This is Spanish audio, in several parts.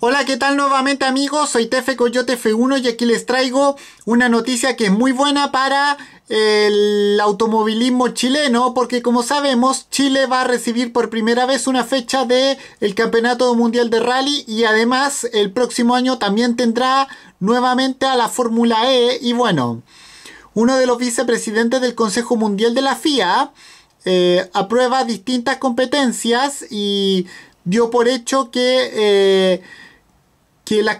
Hola, ¿qué tal nuevamente amigos? Soy Tefe Coyote F1 y aquí les traigo una noticia que es muy buena para el automovilismo chileno porque como sabemos Chile va a recibir por primera vez una fecha de el Campeonato Mundial de Rally y además el próximo año también tendrá nuevamente a la Fórmula E y bueno, uno de los vicepresidentes del Consejo Mundial de la FIA eh, aprueba distintas competencias y dio por hecho que, eh, que las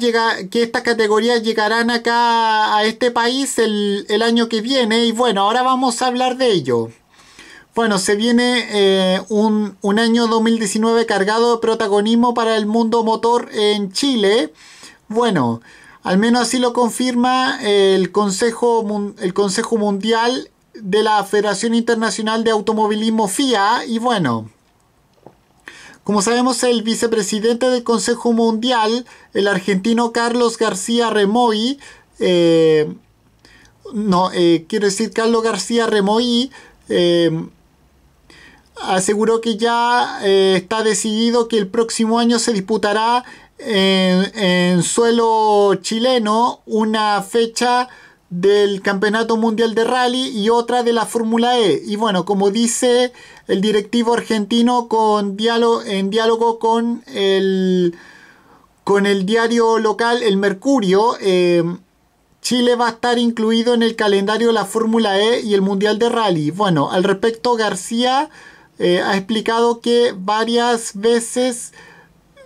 llega, que estas categorías llegarán acá a este país el, año que viene. Y bueno, ahora vamos a hablar de ello. Bueno, se viene eh, un, año 2019 cargado de protagonismo para el mundo motor en Chile. Bueno, al menos así lo confirma eh, el Consejo, el Consejo Mundial de la Federación Internacional de Automovilismo FIA. Y bueno, como sabemos, el vicepresidente del Consejo Mundial, el argentino Carlos García Remoy, eh, no, eh, quiero decir Carlos García Remoy, eh, aseguró que ya está decidido que el próximo año se disputará en suelo chileno una fecha del Campeonato Mundial de Rally y otra de la Fórmula E. Y bueno, como dice el directivo argentino con diálogo, en diálogo con el, con el diario local El Mercurio, eh, Chile va a estar incluido en el calendario de la Fórmula E y el Mundial de Rally. Bueno, al respecto García eh, ha explicado que varias veces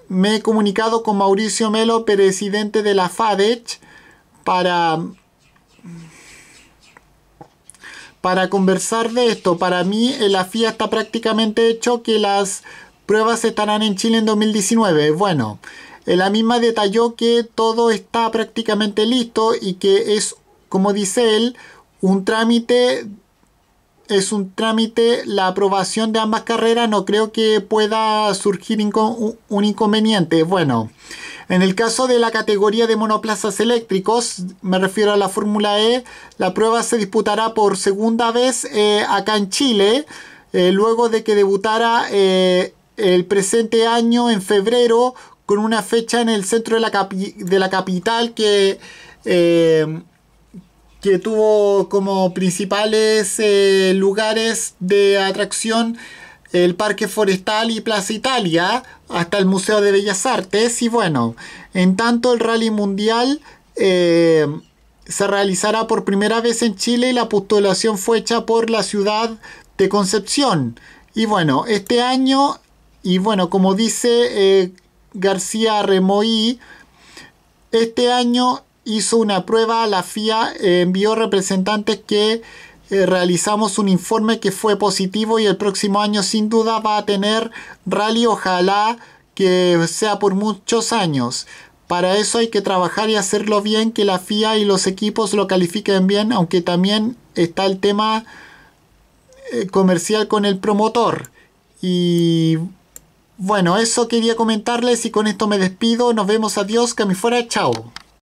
me he comunicado con Mauricio Melo, presidente de la FADECH, para para conversar de esto, para mí la FIA está prácticamente hecho que las pruebas estarán en Chile en 2019. Bueno, la misma detalló que todo está prácticamente listo y que es, como dice él, un trámite es un trámite la aprobación de ambas carreras no creo que pueda surgir un inconveniente bueno en el caso de la categoría de monoplazas eléctricos, me refiero a la Fórmula E, la prueba se disputará por segunda vez eh, acá en Chile, eh, luego de que debutara eh, el presente año en febrero con una fecha en el centro de la, de la capital que, que tuvo como principales lugares de atracción el Parque Forestal y Plaza Italia hasta el Museo de Bellas Artes y bueno, en tanto el Rally Mundial eh, se realizará por primera vez en Chile y la postulación fue hecha por la ciudad de Concepción. Y bueno, este año, y bueno, como dice eh, García Remoí, este año hizo una prueba, la FIA eh, envió representantes que eh, realizamos un informe que fue positivo y el próximo año sin duda va a tener rally, ojalá que sea por muchos años. Para eso hay que trabajar y hacerlo bien, que la FIA y los equipos lo califiquen bien, aunque también está el tema eh, comercial con el promotor. Y bueno, eso quería comentarles y con esto me despido. Nos vemos, adiós, que me fuera, chao.